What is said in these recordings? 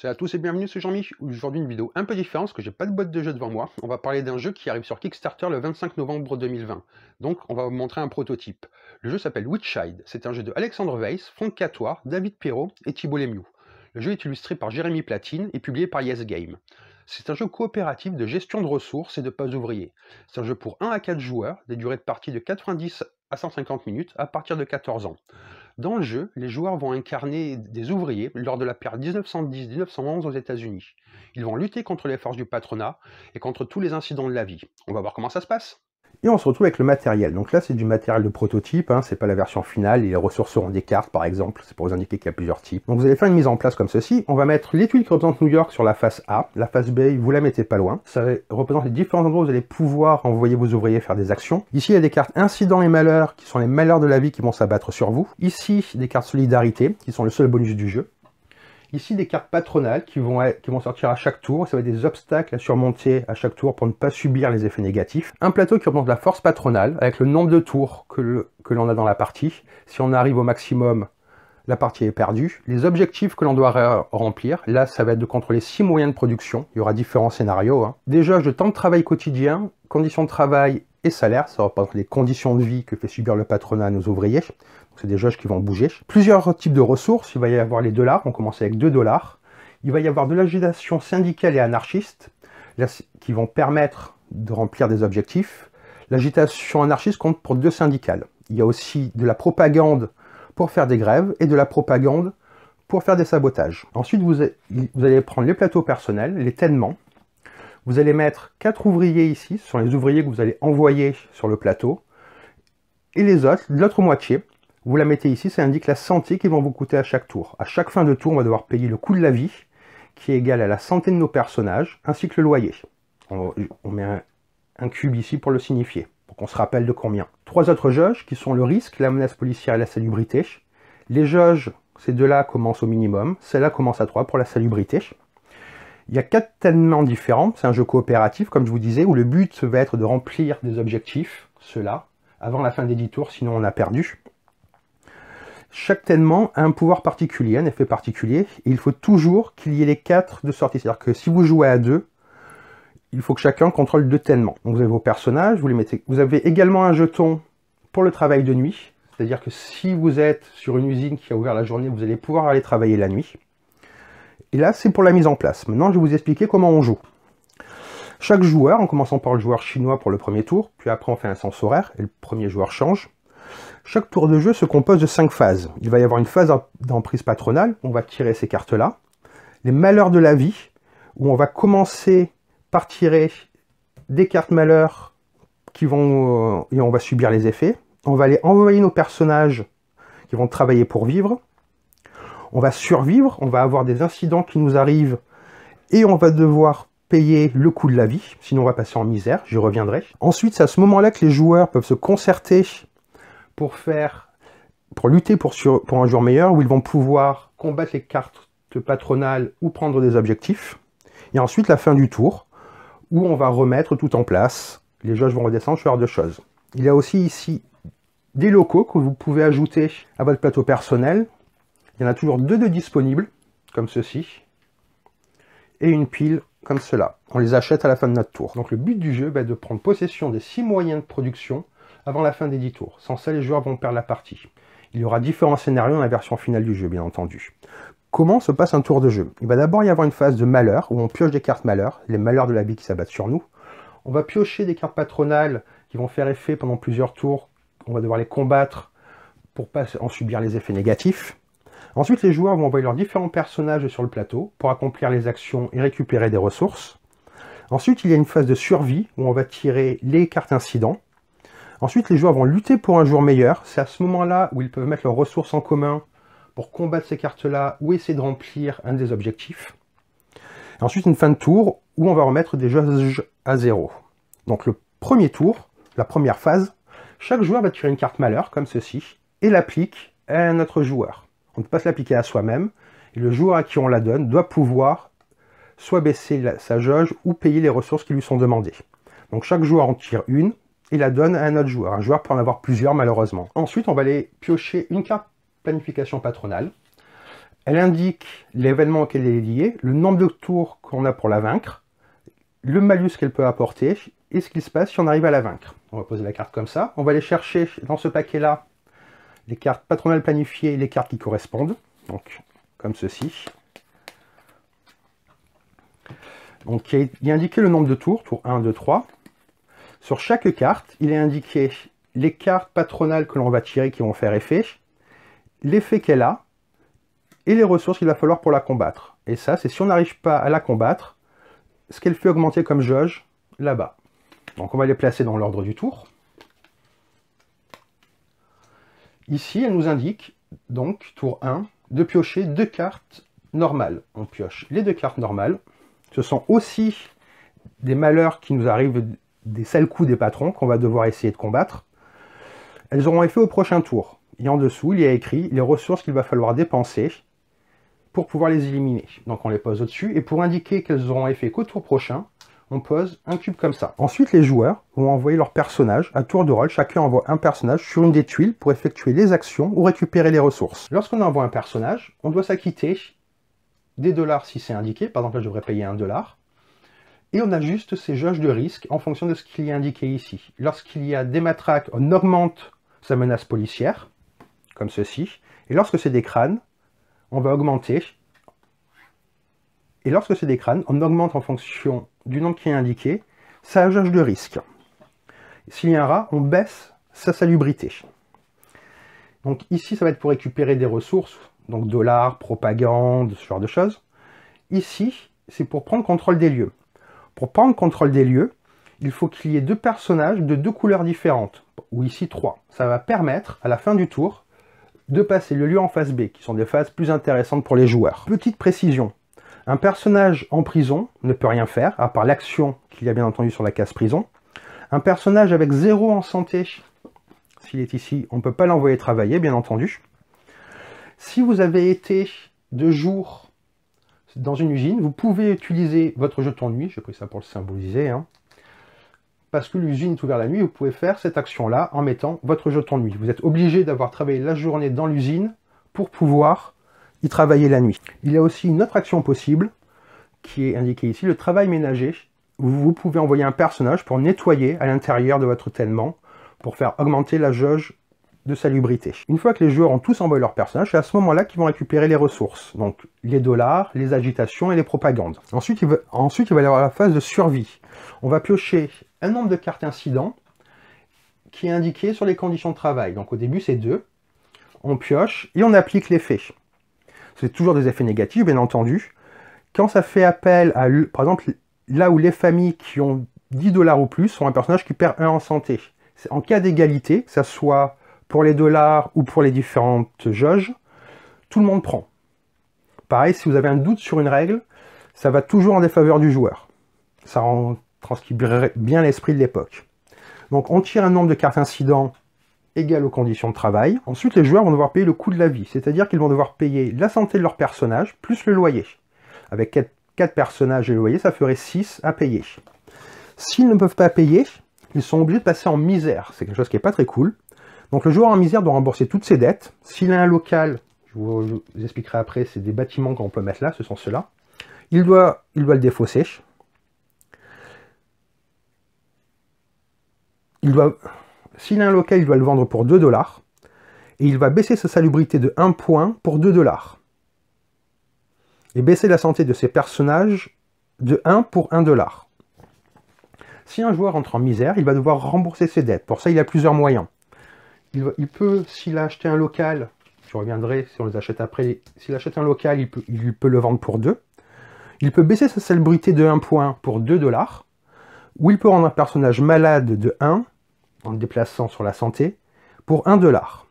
Salut à tous et bienvenue, c'est Jean-Mich. Aujourd'hui une vidéo un peu différente parce que j'ai pas de boîte de jeu devant moi. On va parler d'un jeu qui arrive sur Kickstarter le 25 novembre 2020. Donc on va vous montrer un prototype. Le jeu s'appelle Witchide. C'est un jeu de Alexandre Weiss, Franck Catoir, David Perrault et Thibault Lemieux. Le jeu est illustré par Jérémy Platine et publié par Yes Game. C'est un jeu coopératif de gestion de ressources et de pas ouvriers. C'est un jeu pour 1 à 4 joueurs, des durées de partie de 90 à 150 minutes à partir de 14 ans. Dans le jeu, les joueurs vont incarner des ouvriers lors de la période 1910-1911 aux États-Unis. Ils vont lutter contre les forces du patronat et contre tous les incidents de la vie. On va voir comment ça se passe. Et on se retrouve avec le matériel. Donc là, c'est du matériel de prototype, hein. c'est pas la version finale. Et les ressources seront des cartes, par exemple. C'est pour vous indiquer qu'il y a plusieurs types. Donc vous allez faire une mise en place comme ceci. On va mettre les tuiles qui représentent New York sur la face A. La face B, vous la mettez pas loin. Ça représente les différents endroits où vous allez pouvoir envoyer vos ouvriers faire des actions. Ici, il y a des cartes incidents et malheurs, qui sont les malheurs de la vie qui vont s'abattre sur vous. Ici, des cartes solidarité, qui sont le seul bonus du jeu. Ici, des cartes patronales qui vont, qui vont sortir à chaque tour. Ça va être des obstacles à surmonter à chaque tour pour ne pas subir les effets négatifs. Un plateau qui représente la force patronale avec le nombre de tours que l'on a dans la partie. Si on arrive au maximum, la partie est perdue. Les objectifs que l'on doit remplir, là, ça va être de contrôler six moyens de production. Il y aura différents scénarios. Hein. Des de temps de travail quotidien, conditions de travail et salaire, ça représente les conditions de vie que fait subir le patronat à nos ouvriers. C'est des juges qui vont bouger. Plusieurs types de ressources. Il va y avoir les dollars. On commence avec 2 dollars. Il va y avoir de l'agitation syndicale et anarchiste qui vont permettre de remplir des objectifs. L'agitation anarchiste compte pour deux syndicales. Il y a aussi de la propagande pour faire des grèves et de la propagande pour faire des sabotages. Ensuite, vous, allez prendre les plateaux personnels, les ténements. Vous allez mettre quatre ouvriers ici, ce sont les ouvriers que vous allez envoyer sur le plateau. Et les autres, l'autre moitié, vous la mettez ici, ça indique la santé qui vont vous coûter à chaque tour. À chaque fin de tour, on va devoir payer le coût de la vie, qui est égal à la santé de nos personnages, ainsi que le loyer. On, met un, cube ici pour le signifier, pour qu'on se rappelle de combien. Trois autres juges, qui sont le risque, la menace policière et la salubrité. Les juges, ces deux-là commencent au minimum, celle-là commence à 3 pour la salubrité. Il y a quatre tellement différents, c'est un jeu coopératif, comme je vous disais, où le but va être de remplir des objectifs, ceux-là, avant la fin des 10 tours, sinon on a perdu. Chaque tenement a un pouvoir particulier, un effet particulier, il faut toujours qu'il y ait les quatre de sortie. C'est-à-dire que si vous jouez à deux, il faut que chacun contrôle deux tenements. Donc vous avez vos personnages, vous les mettez. Vous avez également un jeton pour le travail de nuit, c'est-à-dire que si vous êtes sur une usine qui a ouvert la journée, vous allez pouvoir aller travailler la nuit. Et là, c'est pour la mise en place. Maintenant, je vais vous expliquer comment on joue. Chaque joueur, en commençant par le joueur chinois pour le premier tour, puis après on fait un sens horaire, et le premier joueur change. Chaque tour de jeu se compose de cinq phases. Il va y avoir une phase d'emprise patronale, on va tirer ces cartes-là. Les malheurs de la vie, où on va commencer par tirer des cartes malheurs qui vont, euh, et on va subir les effets. On va aller envoyer nos personnages qui vont travailler pour vivre. On va survivre, on va avoir des incidents qui nous arrivent et on va devoir payer le coût de la vie, sinon on va passer en misère, j'y reviendrai. Ensuite, c'est à ce moment-là que les joueurs peuvent se concerter pour faire pour lutter pour, pour un jour meilleur, où ils vont pouvoir combattre les cartes patronales ou prendre des objectifs. Et ensuite, la fin du tour, où on va remettre tout en place. Les jauges vont redescendre genre de choses. Il y a aussi ici des locaux que vous pouvez ajouter à votre plateau personnel. Il y en a toujours deux de disponibles, comme ceci, et une pile comme cela. On les achète à la fin de notre tour. Donc le but du jeu est bah, de prendre possession des six moyens de production avant la fin des 10 tours. Sans ça, les joueurs vont perdre la partie. Il y aura différents scénarios dans la version finale du jeu, bien entendu. Comment se passe un tour de jeu Il va d'abord y avoir une phase de malheur, où on pioche des cartes malheur, les malheurs de la vie qui s'abattent sur nous. On va piocher des cartes patronales qui vont faire effet pendant plusieurs tours. On va devoir les combattre pour ne pas en subir les effets négatifs. Ensuite, les joueurs vont envoyer leurs différents personnages sur le plateau pour accomplir les actions et récupérer des ressources. Ensuite, il y a une phase de survie où on va tirer les cartes incidents Ensuite, les joueurs vont lutter pour un jour meilleur. C'est à ce moment-là où ils peuvent mettre leurs ressources en commun pour combattre ces cartes-là ou essayer de remplir un des objectifs. ensuite, une fin de tour où on va remettre des jauges à zéro. Donc le premier tour, la première phase, chaque joueur va tirer une carte malheur, comme ceci, et l'applique à un autre joueur. On ne peut pas l'appliquer à soi-même, et le joueur à qui on la donne doit pouvoir soit baisser sa jauge ou payer les ressources qui lui sont demandées. Donc chaque joueur en tire une, et la donne à un autre joueur. Un joueur peut en avoir plusieurs malheureusement. Ensuite, on va aller piocher une carte planification patronale. Elle indique l'événement auquel elle est liée, le nombre de tours qu'on a pour la vaincre, le malus qu'elle peut apporter et ce qui se passe si on arrive à la vaincre. On va poser la carte comme ça. On va aller chercher dans ce paquet-là les cartes patronales planifiées et les cartes qui correspondent. Donc, comme ceci. Donc, il y a indiqué le nombre de tours, tour 1, 2, 3. Sur chaque carte, il est indiqué les cartes patronales que l'on va tirer qui vont faire effet, l'effet qu'elle a, et les ressources qu'il va falloir pour la combattre. Et ça, c'est si on n'arrive pas à la combattre, ce qu'elle fait augmenter comme jauge, là-bas. Donc on va les placer dans l'ordre du tour. Ici, elle nous indique, donc, tour 1, de piocher deux cartes normales. On pioche les deux cartes normales. Ce sont aussi des malheurs qui nous arrivent des sales coups des patrons qu'on va devoir essayer de combattre. Elles auront effet au prochain tour. Et en dessous, il y a écrit les ressources qu'il va falloir dépenser pour pouvoir les éliminer. Donc on les pose au-dessus, et pour indiquer qu'elles auront effet qu'au tour prochain, on pose un cube comme ça. Ensuite, les joueurs vont envoyer leurs personnages à tour de rôle. Chacun envoie un personnage sur une des tuiles pour effectuer les actions ou récupérer les ressources. Lorsqu'on envoie un personnage, on doit s'acquitter des dollars si c'est indiqué. Par exemple, là, je devrais payer un dollar et on ajuste ces juges de risque en fonction de ce qu'il y a indiqué ici. Lorsqu'il y a des matraques, on augmente sa menace policière, comme ceci, et lorsque c'est des crânes, on va augmenter. Et lorsque c'est des crânes, on augmente en fonction du nombre qui est indiqué sa jauge de risque. S'il y a un rat, on baisse sa salubrité. Donc ici, ça va être pour récupérer des ressources, donc dollars, propagande, ce genre de choses. Ici, c'est pour prendre contrôle des lieux. Pour prendre contrôle des lieux, il faut qu'il y ait deux personnages de deux couleurs différentes, ou ici trois. Ça va permettre, à la fin du tour, de passer le lieu en phase B, qui sont des phases plus intéressantes pour les joueurs. Petite précision, un personnage en prison ne peut rien faire, à part l'action qu'il y a bien entendu sur la case prison. Un personnage avec zéro en santé, s'il est ici, on ne peut pas l'envoyer travailler, bien entendu. Si vous avez été de jour dans une usine, vous pouvez utiliser votre jeton de nuit, j'ai pris ça pour le symboliser, hein. parce que l'usine est ouverte la nuit, vous pouvez faire cette action-là en mettant votre jeton de nuit. Vous êtes obligé d'avoir travaillé la journée dans l'usine pour pouvoir y travailler la nuit. Il y a aussi une autre action possible, qui est indiquée ici, le travail ménager. Vous pouvez envoyer un personnage pour nettoyer à l'intérieur de votre tellement, pour faire augmenter la jauge de salubrité. Une fois que les joueurs ont tous envoyé leur personnage, c'est à ce moment-là qu'ils vont récupérer les ressources, donc les dollars, les agitations et les propagandes. Ensuite, il va, ensuite, il va y avoir la phase de survie. On va piocher un nombre de cartes incidents qui est indiqué sur les conditions de travail. Donc au début, c'est 2. On pioche et on applique l'effet. C'est toujours des effets négatifs, bien entendu. Quand ça fait appel à, par exemple, là où les familles qui ont 10 dollars ou plus ont un personnage qui perd 1 en santé. En cas d'égalité, que ça soit pour les dollars ou pour les différentes jauges, tout le monde prend. Pareil, si vous avez un doute sur une règle, ça va toujours en défaveur du joueur. Ça rend, bien l'esprit de l'époque. Donc on tire un nombre de cartes incident égal aux conditions de travail. Ensuite, les joueurs vont devoir payer le coût de la vie, c'est-à-dire qu'ils vont devoir payer la santé de leur personnage, plus le loyer. Avec 4 personnages et le loyer, ça ferait 6 à payer. S'ils ne peuvent pas payer, ils sont obligés de passer en misère. C'est quelque chose qui n'est pas très cool. Donc le joueur en misère doit rembourser toutes ses dettes. S'il a un local, je vous, expliquerai après, c'est des bâtiments qu'on peut mettre là, ce sont ceux-là. Il doit, il le défausser. Il doit, s'il a un local, il doit le vendre pour 2 dollars. Et il va baisser sa salubrité de 1 point pour 2 dollars. Et baisser la santé de ses personnages de 1 pour 1 dollar. Si un joueur entre en misère, il va devoir rembourser ses dettes. Pour ça, il a plusieurs moyens il, peut, s'il a acheté un local, je reviendrai si on les achète après, s'il achète un local, il peut, le vendre pour 2. Il peut baisser sa célébrité de 1 point pour 2 dollars, ou il peut rendre un personnage malade de 1, en le déplaçant sur la santé, pour 1 dollar.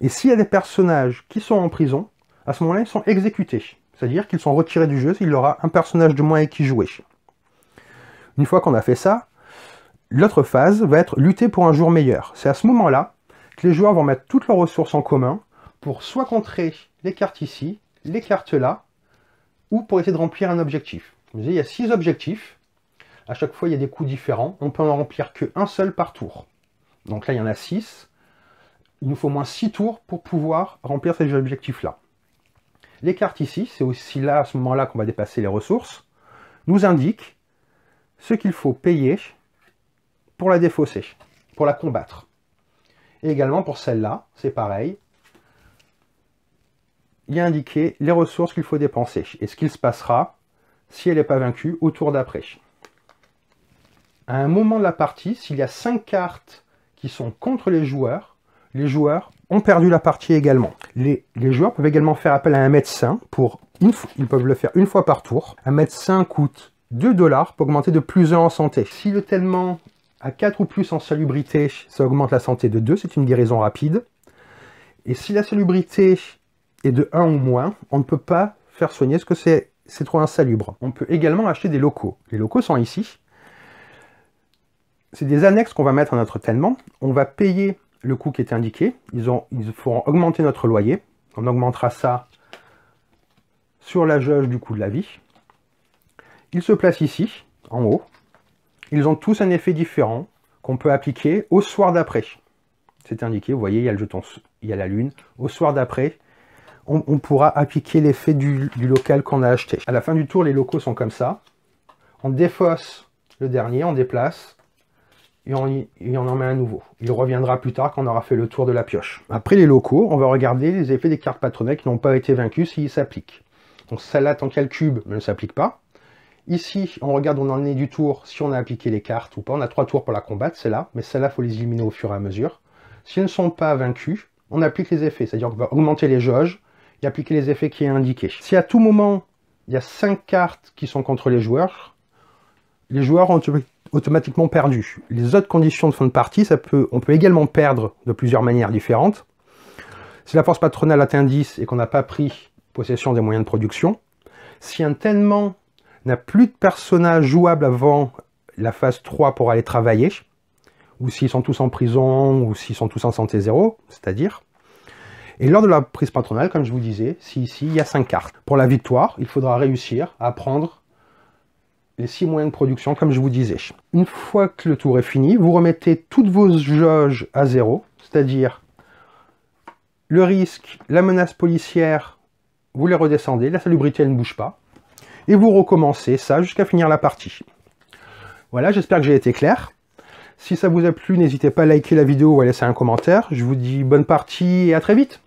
Et s'il y a des personnages qui sont en prison, à ce moment-là, ils sont exécutés. C'est-à-dire qu'ils sont retirés du jeu s'il y aura un personnage de moins avec qui jouer. Une fois qu'on a fait ça, l'autre phase va être lutter pour un jour meilleur. C'est à ce moment-là les joueurs vont mettre toutes leurs ressources en commun pour soit contrer les cartes ici, les cartes là, ou pour essayer de remplir un objectif. Vous voyez, il y a six objectifs. À chaque fois, il y a des coûts différents. On peut en remplir qu'un seul par tour. Donc là, il y en a 6. Il nous faut au moins 6 tours pour pouvoir remplir ces objectifs-là. Les cartes ici, c'est aussi là, à ce moment-là, qu'on va dépasser les ressources, nous indiquent ce qu'il faut payer pour la défausser, pour la combattre. Et également pour celle-là, c'est pareil. Il y a indiqué les ressources qu'il faut dépenser et ce qu'il se passera si elle n'est pas vaincue au tour d'après. À un moment de la partie, s'il y a 5 cartes qui sont contre les joueurs, les joueurs ont perdu la partie également. Les, joueurs peuvent également faire appel à un médecin pour une ils peuvent le faire une fois par tour. Un médecin coûte 2 dollars pour augmenter de plus en santé. Si le tellement à 4 ou plus en salubrité, ça augmente la santé de 2, c'est une guérison rapide. Et si la salubrité est de 1 ou moins, on ne peut pas faire soigner ce que c'est c'est trop insalubre. On peut également acheter des locaux. Les locaux sont ici. C'est des annexes qu'on va mettre à notre On va payer le coût qui est indiqué. Ils, ont, ils feront augmenter notre loyer. On augmentera ça sur la jauge du coût de la vie. Il se place ici, en haut ils ont tous un effet différent qu'on peut appliquer au soir d'après. C'est indiqué, vous voyez, il y a le jeton, il y a la lune. Au soir d'après, on, pourra appliquer l'effet du, local qu'on a acheté. À la fin du tour, les locaux sont comme ça. On défausse le dernier, on déplace, et on, et en met un nouveau. Il reviendra plus tard quand on aura fait le tour de la pioche. Après les locaux, on va regarder les effets des cartes patronnées qui n'ont pas été vaincues s'ils s'appliquent. Donc celle-là, tant qu'elle cube, ne s'applique pas. Ici, on regarde, on en est du tour, si on a appliqué les cartes ou pas. On a trois tours pour la combattre, celle-là, mais celle-là, faut les éliminer au fur et à mesure. Si elles ne sont pas vaincues, on applique les effets, c'est-à-dire qu'on va augmenter les jauges et appliquer les effets qui est indiqué. Si à tout moment, il y a cinq cartes qui sont contre les joueurs, les joueurs ont automatiquement perdu. Les autres conditions de fin de partie, ça peut, on peut également perdre de plusieurs manières différentes. Si la force patronale atteint 10 et qu'on n'a pas pris possession des moyens de production, si un tellement n'a plus de personnages jouables avant la phase 3 pour aller travailler, ou s'ils sont tous en prison, ou s'ils sont tous en santé zéro, c'est-à-dire. Et lors de la prise patronale, comme je vous disais, si ici, il y a 5 cartes. Pour la victoire, il faudra réussir à prendre les 6 moyens de production, comme je vous disais. Une fois que le tour est fini, vous remettez toutes vos jauges à zéro, c'est-à-dire le risque, la menace policière, vous les redescendez, la salubrité, ne bouge pas et vous recommencez ça jusqu'à finir la partie. Voilà, j'espère que j'ai été clair. Si ça vous a plu, n'hésitez pas à liker la vidéo ou à laisser un commentaire. Je vous dis bonne partie et à très vite